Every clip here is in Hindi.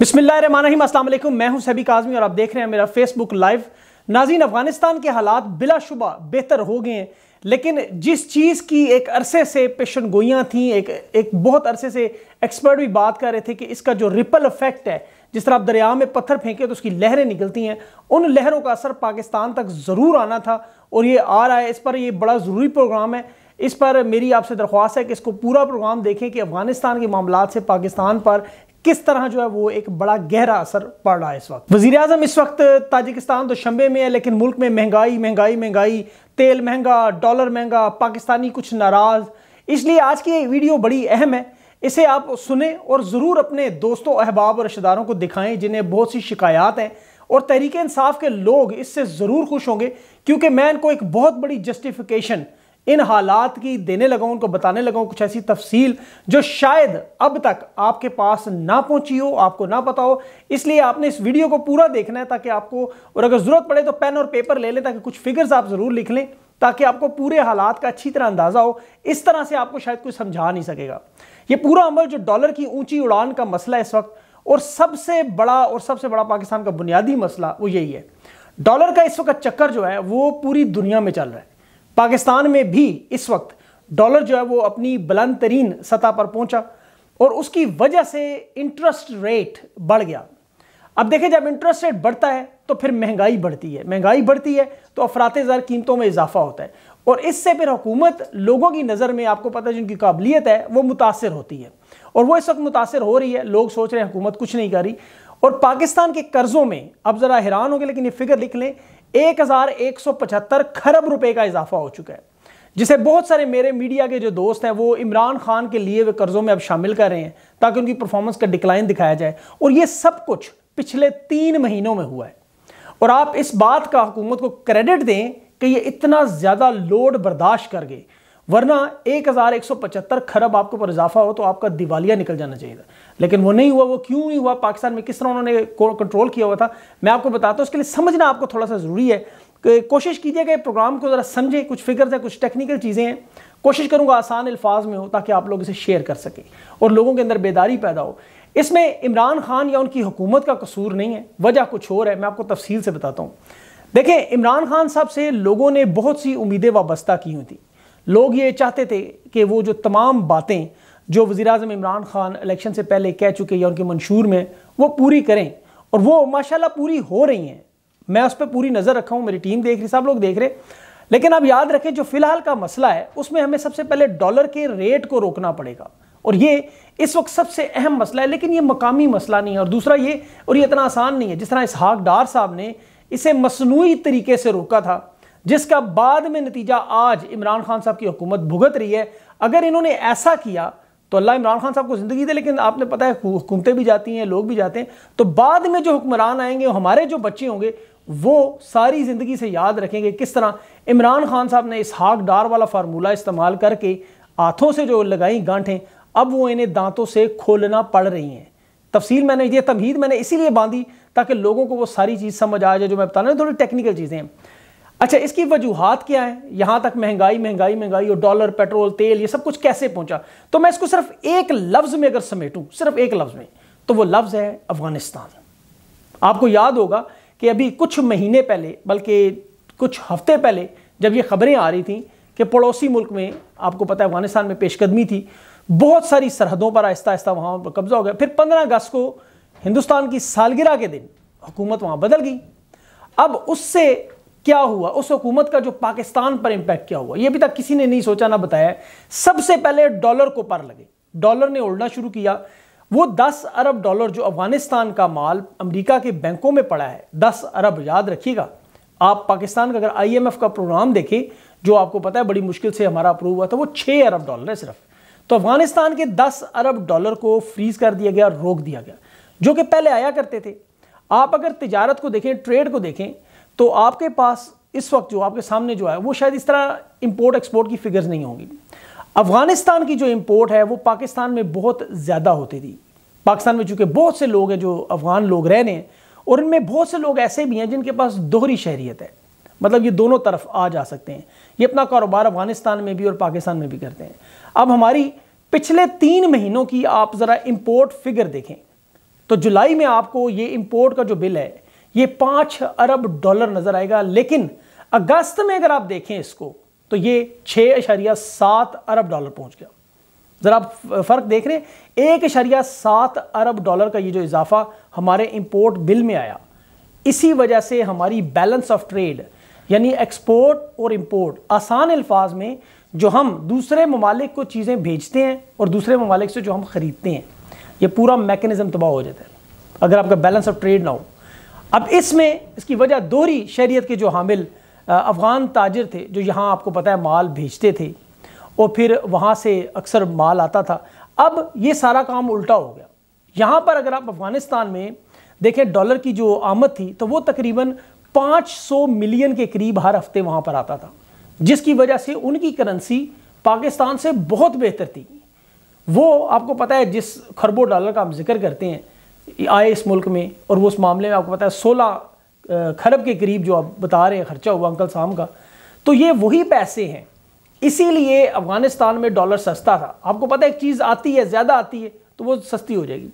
बिस्मिल्लाम असल मैं हूं सभी काजमी और आप देख रहे हैं मेरा फेसबुक लाइव नाजीन अफगानिस्तान के हालात बिलाशुबा बेहतर हो गए हैं लेकिन जिस चीज़ की एक अरसे से पेशन गोइयाँ थी एक एक बहुत अरसे से एक्सपर्ट भी बात कर रहे थे कि इसका जो रिपल इफेक्ट है जिस तरह आप दरिया में पत्थर फेंके तो उसकी लहरें निकलती हैं उन लहरों का असर पाकिस्तान तक ज़रूर आना था और ये आ रहा है इस पर ये बड़ा ज़रूरी प्रोग्राम है इस पर मेरी आपसे दरख्वास्त है कि इसको पूरा प्रोग्राम देखें कि अफगानिस्तान के मामला से पाकिस्तान पर किस तरह जो है वो एक बड़ा गहरा असर पड़ रहा है इस वक्त वजीर अजम इस वक्त ताजिकिस्तान तो शंबे में है लेकिन मुल्क में महंगाई महंगाई महंगाई तेल महंगा डॉलर महंगा पाकिस्तानी कुछ नाराज इसलिए आज की वीडियो बड़ी अहम है इसे आप सुने और ज़रूर अपने दोस्तों अहबाब और रिश्तेदारों को दिखाएं जिन्हें बहुत सी शिकायत हैं और तहरीक इंसाफ के लोग इससे ज़रूर खुश होंगे क्योंकि मैं इनको एक बहुत बड़ी जस्टिफिकेशन इन हालात की देने लगा उनको बताने लगा कुछ ऐसी तफसील जो शायद अब तक आपके पास ना पहुंची हो आपको ना पता हो इसलिए आपने इस वीडियो को पूरा देखना है ताकि आपको और अगर ज़रूरत पड़े तो पेन और पेपर ले लें ताकि कुछ फिगर्स आप ज़रूर लिख लें ताकि आपको पूरे हालात का अच्छी तरह अंदाज़ा हो इस तरह से आपको शायद कोई समझा नहीं सकेगा ये पूरा अमल जो डॉलर की ऊंची उड़ान का मसला है इस वक्त और सबसे बड़ा और सबसे बड़ा पाकिस्तान का बुनियादी मसला वो यही है डॉलर का इस वक्त चक्कर जो है वो पूरी दुनिया में चल रहा है पाकिस्तान में भी इस वक्त डॉलर जो है वो अपनी बुलंद तरीन सतह पर पहुंचा और उसकी वजह से इंटरेस्ट रेट बढ़ गया अब देखें जब इंटरेस्ट रेट बढ़ता है तो फिर महंगाई बढ़ती है महंगाई बढ़ती है तो अफरात ज़र कीमतों में इजाफा होता है और इससे फिर हुकूमत लोगों की नज़र में आपको पता है जिनकी काबिलियत है वो मुतासर होती है और वो इस वक्त मुतासर हो रही है लोग सोच रहे हैं हुकूमत कुछ नहीं कर रही और पाकिस्तान के कर्ज़ों में अब ज़रा हैरान हो लेकिन ये फिगर लिख लें 1175 खरब रुपए का इजाफा हो चुका है जिसे बहुत सारे मेरे मीडिया के जो दोस्त हैं वो इमरान खान के लिए वे कर्ज़ों में अब शामिल कर रहे हैं ताकि उनकी परफॉर्मेंस का डिक्लाइन दिखाया जाए और ये सब कुछ पिछले तीन महीनों में हुआ है और आप इस बात का हुकूमत को क्रेडिट दें कि ये इतना ज़्यादा लोड बर्दाश्त कर गए वरना एक हज़ार एक सौ पचहत्तर खरब आपके ऊपर इजाफा हो तो आपका दिवालिया निकल जाना चाहिए था लेकिन वो नहीं हुआ वो क्यों नहीं हुआ पाकिस्तान में किस तरह उन्होंने कंट्रोल किया हुआ था मैं आपको बताता हूँ उसके लिए समझना आपको थोड़ा सा ज़रूरी है कोशिश कीजिएगा प्रोग्राम को ज़रा समझें कुछ फिगर्स हैं कुछ टेक्निकल चीज़ें हैं कोशिश करूँगा आसान अल्फाज में हो ताकि आप लोग इसे शेयर कर सकें और लोगों के अंदर बेदारी पैदा हो इसमें इमरान खान या उनकी हुकूमत का कसूर नहीं है वजह कुछ और है मैं आपको तफसील से बताता हूँ देखें इमरान खान साहब से लोगों ने बहुत सी उम्मीदें वाबस्ता की हुई थी लोग ये चाहते थे कि वो जो तमाम बातें जो वज़ी अजम इमरान खान इलेक्शन से पहले कह चुके या उनके मंशूर में वो पूरी करें और वो माशाल्लाह पूरी हो रही हैं मैं उस पर पूरी नज़र रखा हूँ मेरी टीम देख रही सब लोग देख रहे लेकिन आप याद रखें जो फ़िलहाल का मसला है उसमें हमें सबसे पहले डॉलर के रेट को रोकना पड़ेगा और ये इस वक्त सबसे अहम मसला है लेकिन ये मकामी मसला नहीं है और दूसरा ये और ये इतना आसान नहीं है जिस तरह इसहाक डार साहब ने इसे मसनू तरीके से रोका था जिसका बाद में नतीजा आज इमरान खान साहब की हुकूमत भुगत रही है अगर इन्होंने ऐसा किया तो अल्लाह इमरान खान साहब को ज़िंदगी दे लेकिन आपने पता है हुकूमतें भी जाती हैं लोग भी जाते हैं तो बाद में जो हुक्मरान आएंगे हमारे जो बच्चे होंगे वो सारी ज़िंदगी से याद रखेंगे किस तरह इमरान खान साहब ने इस हाक डार वाला फार्मूला इस्तेमाल करके हाथों से जो लगाई गांठें अब वो इन्हें दांतों से खोलना पड़ रही हैं तफसील मैंने ये तमहीद मैंने इसीलिए बांधी ताकि लोगों को वो सारी चीज़ समझ आ जाए जो मैं बता रहा थोड़ी टेक्निकल चीज़ें हैं अच्छा इसकी वजूहत क्या है यहां तक महंगाई महंगाई महंगाई और डॉलर पेट्रोल तेल ये सब कुछ कैसे पहुंचा तो मैं इसको सिर्फ एक लफ्ज में अगर समेटू सिर्फ एक लफ्ज में तो वो लफ्ज है अफगानिस्तान आपको याद होगा कि अभी कुछ महीने पहले बल्कि कुछ हफ्ते पहले जब ये खबरें आ रही थी कि पड़ोसी मुल्क में आपको पता है अफगानिस्तान में पेशकदमी थी बहुत सारी सरहदों पर आहिस्ता आहिस्ता वहाँ कब्जा हो गया फिर पंद्रह अगस्त को हिंदुस्तान की सालगिरह के दिन हुकूमत वहाँ बदल गई अब उससे क्या हुआ उस हुकूमत का जो पाकिस्तान पर इंपैक्ट क्या हुआ ये अभी तक किसी ने नहीं सोचा ना बताया सबसे पहले डॉलर को पर लगे डॉलर ने उड़ना शुरू किया वो 10 अरब डॉलर जो अफगानिस्तान का माल अमेरिका के बैंकों में पड़ा है 10 अरब याद रखिएगा आप पाकिस्तान का अगर आईएमएफ का प्रोग्राम देखें जो आपको पता है बड़ी मुश्किल से हमारा अप्रूव हुआ था वो 6 अरब डॉलर है सिर्फ तो अफगानिस्तान के 10 अरब डॉलर को फ्रीज कर दिया गया रोक दिया गया जो कि पहले आया करते थे आप अगर तजारत को देखें ट्रेड को देखें तो आपके पास इस वक्त जो आपके सामने जो है वो शायद इस तरह इम्पोर्ट एक्सपोर्ट की फिगर्स नहीं होंगी अफगानिस्तान की जो इम्पोर्ट है वो पाकिस्तान में बहुत ज़्यादा होती थी पाकिस्तान में चूँकि बहुत से लोग हैं जो अफगान लोग रह रहे हैं और इनमें बहुत से लोग ऐसे भी हैं जिनके पास दोहरी शहरीत है मतलब ये दोनों तरफ आ जा सकते हैं ये अपना कारोबार अफगानिस्तान में भी और पाकिस्तान में भी करते हैं अब हमारी पिछले तीन महीनों की आप ज़रा इम्पोर्ट फिगर देखें तो जुलाई में आपको ये इम्पोर्ट का जो बिल है ये पांच अरब डॉलर नजर आएगा लेकिन अगस्त में अगर आप देखें इसको तो ये छह अशरिया सात अरब डॉलर पहुंच गया ज़रा आप फ़र्क देख रहे हैं एक अशरिया सात अरब डॉलर का ये जो इजाफा हमारे इंपोर्ट बिल में आया इसी वजह से हमारी बैलेंस ऑफ ट्रेड यानी एक्सपोर्ट और इंपोर्ट आसान अल्फाज में जो हम दूसरे ममालिक को चीज़ें भेजते हैं और दूसरे ममालिक से जो हम ख़रीदते हैं ये पूरा मैकेनिज्म तबाह हो जाता है अगर आपका बैलेंस ऑफ ट्रेड ना हो अब इसमें इसकी वजह दोहरी शरीयत के जो हामिल अफ़गान ताजर थे जो यहाँ आपको पता है माल भेजते थे और फिर वहाँ से अक्सर माल आता था अब ये सारा काम उल्टा हो गया यहाँ पर अगर आप अफ़गानिस्तान में देखें डॉलर की जो आमद थी तो वो तकरीबन 500 मिलियन के करीब हर हफ्ते वहाँ पर आता था जिसकी वजह से उनकी करेंसी पाकिस्तान से बहुत बेहतर थी वो आपको पता है जिस खरबों डॉलर का हम जिक्र करते हैं आए इस मुल्क में और वो उस मामले में आपको पता है सोलह खरब के करीब जो आप बता रहे हैं खर्चा हुआ अंकल साहब का तो ये वही पैसे हैं इसीलिए अफगानिस्तान में डॉलर सस्ता था आपको पता है एक चीज़ आती है ज़्यादा आती है तो वो सस्ती हो जाएगी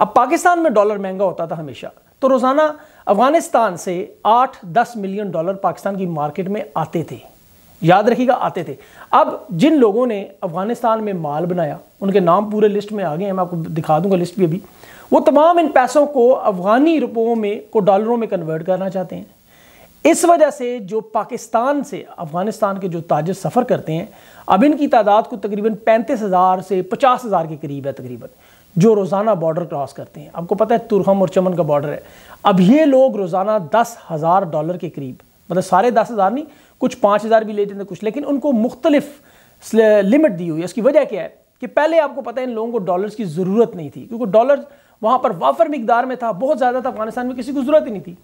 अब पाकिस्तान में डॉलर महंगा होता था हमेशा तो रोज़ाना अफगानिस्तान से आठ दस मिलियन डॉलर पाकिस्तान की मार्केट में आते थे याद रखिएगा आते थे अब जिन लोगों ने अफगानिस्तान में माल बनाया उनके नाम पूरे लिस्ट में आ गए हैं मैं आपको दिखा दूंगा लिस्ट भी अभी वो तमाम इन पैसों को अफ़गानी रुपयों में को डॉलरों में कन्वर्ट करना चाहते हैं इस वजह से जो पाकिस्तान से अफ़गानिस्तान के जो ताजर सफ़र करते हैं अब इनकी तादाद को तकरीबन पैंतीस हज़ार से पचास हज़ार के करीब है तकरीबन जो रोज़ाना बॉर्डर क्रॉस करते हैं आपको पता है तुरहम और चमन का बॉर्डर है अब ये लोग रोज़ाना दस हज़ार डॉलर के करीब मतलब सारे दस हज़ार नहीं कुछ पाँच हज़ार भी लेते थे कुछ लेकिन उनको मुख्तलिफ लिमिट दी हुई है उसकी वजह क्या है कि पहले आपको पता है इन लोगों को डॉलर्स की ज़रूरत नहीं थी क्योंकि डॉलर वहाँ पर वाफर मकदार में था बहुत ज़्यादा था अफगानिस्तान में किसी को ज़रूरत ही नहीं थी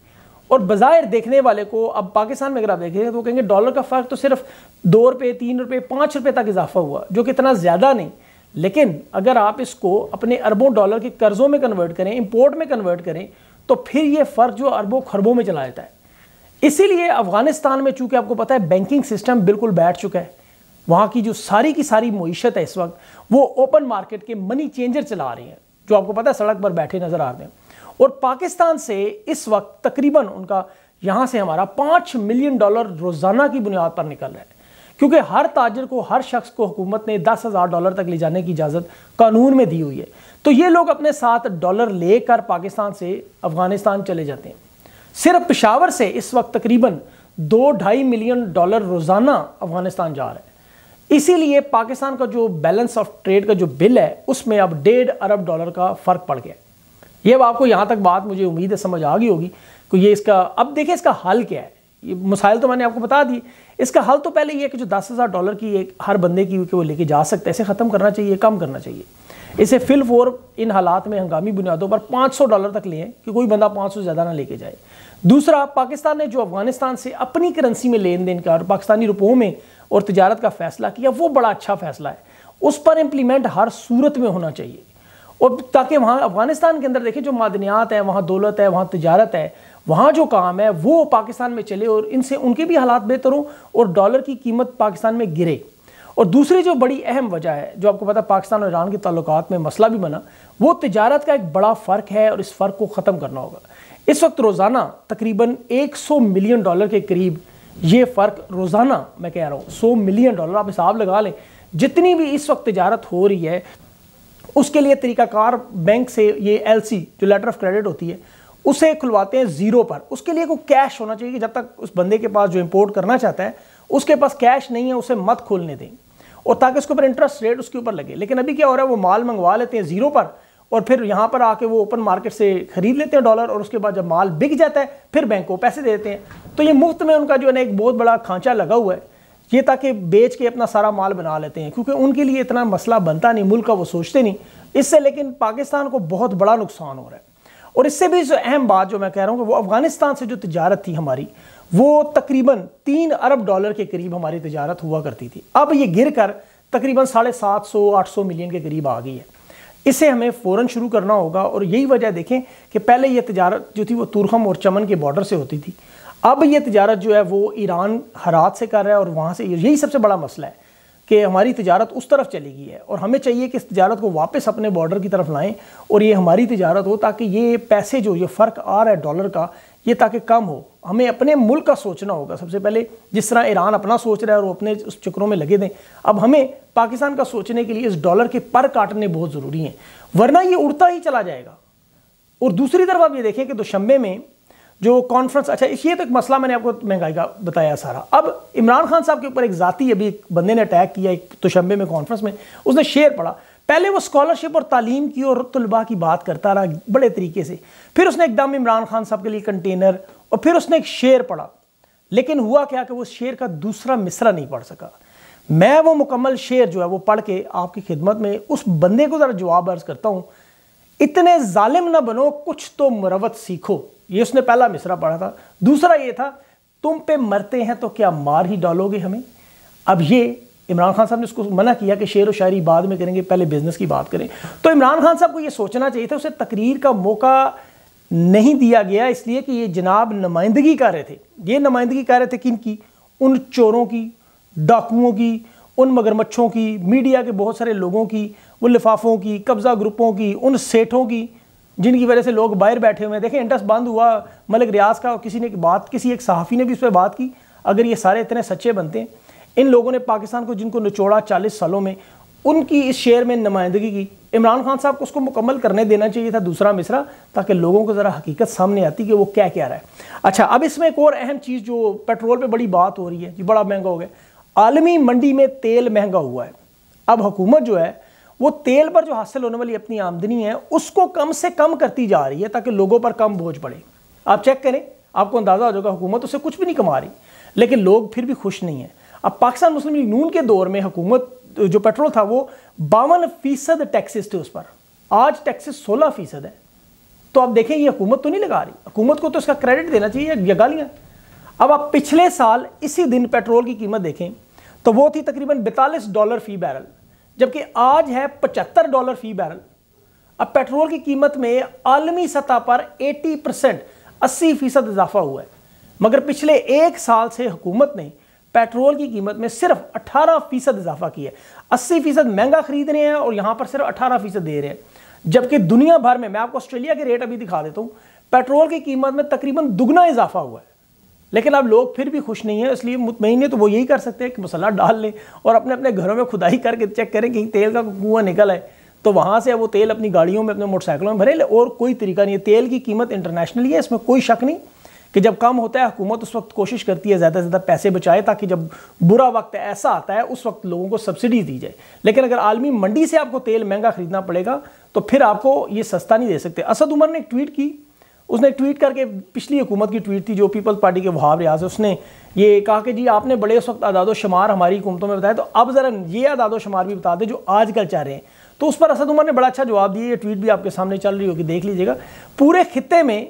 और बाज़ाहिर देखने वाले को अब पाकिस्तान में अगर आप देखेंगे तो कहेंगे डॉलर का फ़र्क तो सिर्फ दो रुपये तीन रुपये पाँच रुपये तक इजाफा हुआ जो कि इतना ज़्यादा नहीं लेकिन अगर आप इसको अपने अरबों डॉलर के कर्ज़ों में कन्वर्ट करें इम्पोर्ट में कन्वर्ट करें तो फिर ये फ़र्क जो अरबों खरबों में चला जाता है इसीलिए अफगानिस्तान में चूंकि आपको पता है बैंकिंग सिस्टम बिल्कुल बैठ चुका है वहाँ की जो सारी की सारी मीशत है इस वक्त वो ओपन मार्केट के मनी चेंजर चला रही हैं जो आपको पता है सड़क पर बैठे नज़र आ रहे हैं और पाकिस्तान से इस वक्त तकरीबन उनका यहाँ से हमारा पाँच मिलियन डॉलर रोज़ाना की बुनियाद पर निकल रहा है क्योंकि हर ताजर को हर शख्स को हुकूमत ने दस हज़ार डॉलर तक ले जाने की इजाज़त कानून में दी हुई है तो ये लोग अपने साथ डॉलर लेकर पाकिस्तान से अफ़गानिस्तान चले जाते हैं सिर्फ पिशावर से इस वक्त तकरीबन दो ढाई मिलियन डॉलर रोज़ाना अफ़गानिस्तान जा रहा है इसीलिए पाकिस्तान का जो बैलेंस ऑफ ट्रेड का जो बिल है उसमें अब डेढ़ अरब डॉलर का फ़र्क पड़ गया ये अब आपको यहां तक बात मुझे उम्मीद है समझ आ गई होगी कि ये इसका अब देखिए इसका हल क्या है ये मसाइल तो मैंने आपको बता दी इसका हल तो पहले ये है कि जो दस हज़ार डॉलर की एक हर बंदे की कि वो लेके जा सकता है इसे ख़त्म करना चाहिए कम करना चाहिए इसे फिल फोर इन हालात में हंगामी बुनियादों पर 500 डॉलर तक लें कि कोई बंदा 500 से ज़्यादा ना लेके जाए दूसरा पाकिस्तान ने जो अफगानिस्तान से अपनी करेंसी में लेन देन किया और पाकिस्तानी रुपयों में और तजारत का फैसला किया वो बड़ा अच्छा फैसला है उस पर इम्प्लीमेंट हर सूरत में होना चाहिए और ताकि वहाँ अफगानिस्तान के अंदर देखें जो मादनियात है वहाँ दौलत है वहाँ तजारत है वहाँ जो काम है वो पाकिस्तान में चले और इनसे उनके भी हालात बेहतर हों और डॉलर की कीमत पाकिस्तान में गिरे और दूसरी जो बड़ी अहम वजह है जो आपको पता है पाकिस्तान और ईरान के तल्लक में मसला भी बना वो तजारत का एक बड़ा फ़र्क है और इस फ़र्क को ख़त्म करना होगा इस वक्त रोज़ाना तकरीबन 100 मिलियन डॉलर के करीब ये फ़र्क रोज़ाना मैं कह रहा हूँ सौ मिलियन डॉलर आप हिसाब लगा लें जितनी भी इस वक्त तजारत हो रही है उसके लिए तरीकाकार बैंक से ये एलसी जो लेटर ऑफ क्रेडिट होती है उसे खुलवाते हैं ज़ीरो पर उसके लिए कोई कैश होना चाहिए कि जब तक उस बंदे के पास जो इम्पोर्ट करना चाहता है उसके पास कैश नहीं है उसे मत खोलने दें और ताकि उसके ऊपर इंटरेस्ट रेट उसके ऊपर लगे लेकिन अभी क्या हो रहा है वो माल मंगवा लेते हैं ज़ीरो पर और फिर यहाँ पर आके वो ओपन मार्केट से खरीद लेते हैं डॉलर और उसके बाद जब माल बिक जाता है फिर बैंक को पैसे दे देते हैं तो ये मुफ्त में उनका जो है ना एक बहुत बड़ा खांचा लगा हुआ है ये ताकि बेच के अपना सारा माल बना लेते हैं क्योंकि उनके लिए इतना मसला बनता नहीं मुल्क का वो सोचते नहीं इससे लेकिन पाकिस्तान को बहुत बड़ा नुकसान हो रहा है और इससे भी जो अहम बात जो मैं कह रहा हूँ कि वो अफ़गानिस्तान से जो तजारत थी हमारी वो तकरीबन तीन अरब डॉलर के करीब हमारी तजारत हुआ करती थी अब ये गिर कर तकरीबन साढ़े सात सौ आठ सौ मिलियन के करीब आ गई है इसे हमें फ़ौरन शुरू करना होगा और यही वजह देखें कि पहले ये तजारत जो थी वो तुरखम और चमन के बॉर्डर से होती थी अब यह तजारत जो है वो ईरान हरात से कर रहा है और वहाँ से यही सबसे बड़ा मसला है कि हमारी तजारत उस तरफ चली गई है और हमें चाहिए कि इस तजारत को वापस अपने बॉर्डर की तरफ लाएँ और ये हमारी तजारत हो ताकि ये पैसे जो ये फ़र्क आ रहा है डॉलर का ये ताकि कम हो हमें अपने मुल्क का सोचना होगा सबसे पहले जिस तरह ईरान अपना सोच रहा है और वो अपने उस चक्रों में लगे दें अब हमें पाकिस्तान का सोचने के लिए इस डॉलर के पर काटने बहुत ज़रूरी हैं वरना ये उड़ता ही चला जाएगा और दूसरी तरफ आप ये देखें कि दुशंबे में जो कॉन्फ्रेंस अच्छा इस ये तो एक मसला मैंने आपको महंगाई का बताया सारा अब इमरान खान साहब के ऊपर एक ज़ाती अभी एक बंदे ने अटैक किया एक दुशंबे में कॉन्फ्रेंस में उसने शेयर पढ़ा पहले वो स्कॉलरशिप और तालीम की और तलबा की बात करता रहा बड़े तरीके से फिर उसने एकदम इमरान खान साहब के लिए कंटेनर और फिर उसने एक शेर पढ़ा लेकिन हुआ क्या कि वो शेर का दूसरा मिसरा नहीं पढ़ सका मैं वो मुकम्मल शेर जो है वो पढ़ के आपकी खिदमत में उस बंदे को ज़रा जवाब अर्ज करता हूँ इतने ालिम ना बनो कुछ तो मरवत सीखो ये उसने पहला मिसरा पढ़ा था दूसरा ये था तुम पे मरते हैं तो क्या मार ही डालोगे हमें अब ये इमरान खान साहब ने उसको मना किया कि शेर व शायरी बाद में करेंगे पहले बिजनेस की बात करें तो इमरान खान साहब को ये सोचना चाहिए था उसे तकरीर का मौका नहीं दिया गया इसलिए कि ये जनाब नुमाइंदगी कर रहे थे ये नुमाइंदगी कर रहे थे किन की उन चोरों की डाकुओं की उन मगरमच्छों की मीडिया के बहुत सारे लोगों की वो लिफाफों की कब्ज़ा ग्रुपों की उन सेठों की जिनकी वजह से लोग बाहर बैठे हुए हैं देखें इंटरेस्ट बंद हुआ मलिक रियाज का और किसी ने बात किसी एक सहाफ़ी ने भी उस पर बात की अगर ये सारे इतने सच्चे बनते हैं इन लोगों ने पाकिस्तान को जिनको निचोड़ा चालीस सालों में उनकी इस शेयर में नुमाइंदगी की इमरान खान साहब को उसको मुकम्मल करने देना चाहिए था दूसरा मिसरा ताकि लोगों को ज़रा हकीकत सामने आती कि वो क्या क्या रहा है अच्छा अब इसमें एक और अहम चीज़ जो पेट्रोल पे बड़ी बात हो रही है जी बड़ा महंगा हो गया आलमी मंडी में तेल महंगा हुआ है अब हुकूमत जो है वो तेल पर जो हासिल होने वाली अपनी आमदनी है उसको कम से कम करती जा रही है ताकि लोगों पर कम बोझ पड़े आप चेक करें आपको अंदाज़ा हो जाएगा हुकूमत उसे कुछ भी नहीं कमा रही लेकिन लोग फिर भी खुश नहीं है अब पाकिस्तान मुस्लिम लीग नून के दौर में हुकूमत जो पेट्रोल था वो बावन फीसद टैक्सेस थे उस पर आज टैक्सेस सोलह फीसद है तो आप देखें ये हुकूमत तो नहीं लगा रही हुकूमत को तो इसका क्रेडिट देना चाहिए या गालियाँ अब आप पिछले साल इसी दिन पेट्रोल की कीमत देखें तो वो थी तकरीबन बैतालीस डॉलर फी बैरल जबकि आज है पचहत्तर डॉलर फी बैरल अब पेट्रोल की कीमत में आलमी सतह पर 80 परसेंट अस्सी फीसद इजाफा हुआ है मगर पिछले एक साल से हुकूमत ने पेट्रोल की कीमत में सिर्फ 18 फीसद इजाफा किया है 80 फीसद महंगा खरीद रहे हैं और यहाँ पर सिर्फ 18 फीसद दे रहे हैं जबकि दुनिया भर में मैं आपको ऑस्ट्रेलिया के रेट अभी दिखा देता हूँ पेट्रोल की कीमत में तकरीबन दुगना इजाफा हुआ है लेकिन अब लोग फिर भी खुश नहीं है इसलिए मुतमिन तो वो यही कर सकते हैं कि मसाला डाल लें और अपने अपने घरों में खुदाई करके चेक करें कि तेल का कुआ निकल आए तो वहाँ से वो तेल अपनी गाड़ियों में अपने मोटरसाइकिलों में भरे ले और कोई तरीका नहीं है तेल की कीमत इंटरनेशनली है इसमें कोई शक नहीं कि जब कम होता है हुकूमत उस वक्त कोशिश करती है ज़्यादा से ज़्यादा पैसे बचाए ताकि जब बुरा वक्त ऐसा आता है उस वक्त लोगों को सब्सिडी दी जाए लेकिन अगर आलमी मंडी से आपको तेल महंगा खरीदना पड़ेगा तो फिर आपको ये सस्ता नहीं दे सकते असद उमर ने एक ट्वीट की उसने ट्वीट करके पिछली हुकूमत की ट्वीट थी जो पीपल्स पार्टी के वहाब रियाज है उसने ये कहा कि जी आपने बड़े उस वक्त अदाद शुमार हमारी हुकूमतों में बताया तो अब ज़रा ये अदाद शुमार भी बता दें जो आजकल चाह रहे हैं तो उस पर असद उमर ने बड़ा अच्छा जवाब दिया ये ट्वीट भी आपके सामने चल रही होगी देख लीजिएगा पूरे खत्े में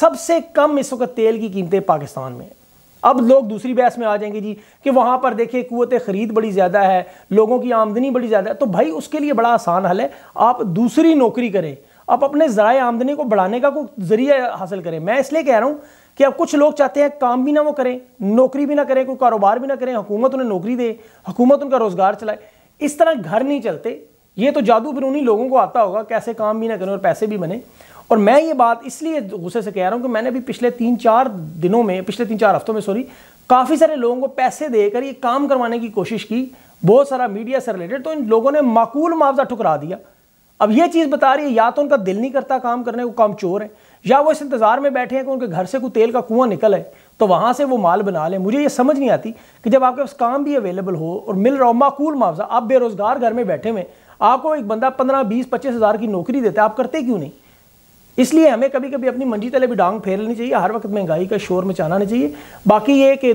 सबसे कम इस वक्त तेल की कीमतें पाकिस्तान में अब लोग दूसरी बहस में आ जाएंगे जी कि वहाँ पर देखिए कुत ख़रीद बड़ी ज़्यादा है लोगों की आमदनी बड़ी ज़्यादा है तो भाई उसके लिए बड़ा आसान हल है आप दूसरी नौकरी करें आप अपने ज़राए आमदनी को बढ़ाने का कोई ज़रिया हासिल करें मैं इसलिए कह रहा हूँ कि अब कुछ लोग चाहते हैं काम भी ना वो करें नौकरी भी ना करें कोई कारोबार भी ना करें हुकूमत उन्हें नौकरी दे हुकूमत उनका रोज़गार चलाए इस तरह घर नहीं चलते ये तो जादू फिर उन्हीं लोगों को आता होगा कैसे काम भी ना करें और पैसे भी बने और मैं ये बात इसलिए गुस्से से कह रहा हूँ कि मैंने भी पिछले तीन चार दिनों में पिछले तीन चार हफ्तों में सॉरी काफ़ी सारे लोगों को पैसे देकर ये काम करवाने की कोशिश की बहुत सारा मीडिया से रिलेटेड तो इन लोगों ने माकूल मुआवजा ठुकरा दिया अब ये चीज़ बता रही है या तो उनका दिल नहीं करता काम करने को काम चोर है या वो इस इंतज़ार में बैठे हैं कि उनके घर से कोई तेल का कुआं निकल है तो वहाँ से वो माल बना लें मुझे ये समझ नहीं आती कि जब आपके पास काम भी अवेलेबल हो और मिल रहा हो माकूल मुआवजा आप बेरोज़गार घर में बैठे हुए आपको एक बंदा पंद्रह बीस पच्चीस हज़ार की नौकरी देता है आप करते क्यों नहीं इसलिए हमें कभी कभी अपनी मंजी तले भी डांग फेर लेनी चाहिए हर वक्त महंगाई का शोर मचाना नहीं चाहिए बाकी ये कि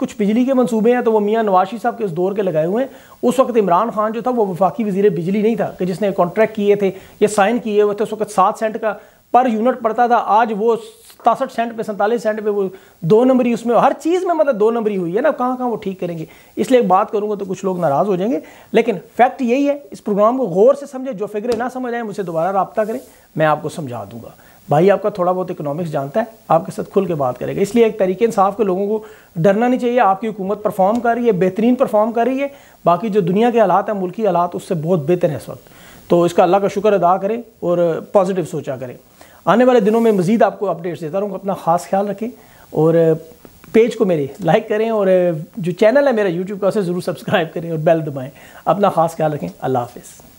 कुछ बिजली के मंसूबे हैं तो वो मियाँ नवाशी साहब के उस दौर के लगाए हुए हैं उस वक्त इमरान खान जो था वो वफाकी वजीर बिजली नहीं था कि जिसने कॉन्ट्रैक्ट किए थे या साइन किए हुए थे उस वक्त सात सेंट का पर यूनिट पड़ता था आज वो सतासठ सेंट पे सैंतालीस सेंट पे वो दो नंबरी उसमें हर चीज़ में मतलब दो नंबरी हुई है ना कहाँ कहाँ वो ठीक करेंगे इसलिए बात करूँगा तो कुछ लोग नाराज़ हो जाएंगे लेकिन फैक्ट यही है इस प्रोग्राम को गौर से समझें जो फिक्रे ना समझ आए मुझे दोबारा रबता करें मैं आपको समझा दूंगा भाई आपका थोड़ा बहुत इकोनॉमिक्स जानता है आपके साथ खुल के बात करेगा इसलिए एक तरीके इंसाफ के लोगों को डरना नहीं चाहिए आपकी हुकूमत परफॉर्म कर रही है बेहतरीन परफॉर्म कर रही है बाकी जो दुनिया के हालात हैं मुल्की हालात उससे बहुत बेहतर है इस वक्त तो इसका अल्लाह का शुक्र अदा करें और पॉजिटिव सोचा करें आने वाले दिनों में मज़ीद आपको अपडेट्स देता रहूँगा अपना ख़ास ख्याल रखें और पेज को मेरे लाइक करें और जो चैनल है मेरा यूट्यूब का उसे ज़रूर सब्सक्राइब करें और बेल दबाएँ अपना ख़ास ख्याल रखें अल्लाह हाफिज़